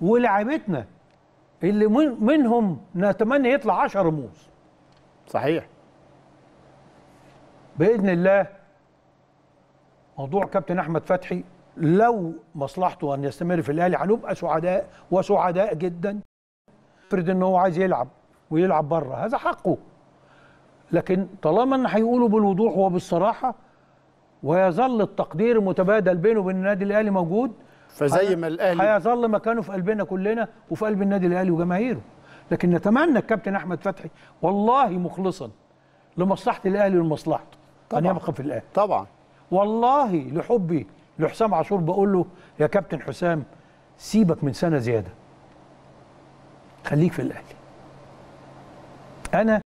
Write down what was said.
ولعبتنا اللي منهم نتمنى يطلع 10 رموز صحيح باذن الله موضوع كابتن احمد فتحي لو مصلحته ان يستمر في الاهلي هنبقى سعداء وسعداء جدا افرض ان هو عايز يلعب ويلعب بره هذا حقه لكن طالما ان هيقولوا بالوضوح وبالصراحه ويظل التقدير المتبادل بينه وبين النادي الاهلي موجود فزي ما الاهلي هيظل مكانه في قلبنا كلنا وفي قلب النادي الاهلي وجماهيره لكن نتمنى الكابتن احمد فتحي والله مخلصا لمصلحه الاهلي ولمصلحته ان يبقى في الاهلي طبعا والله لحبي لحسام عاشور بقول له يا كابتن حسام سيبك من سنه زياده خليك في الاهلي انا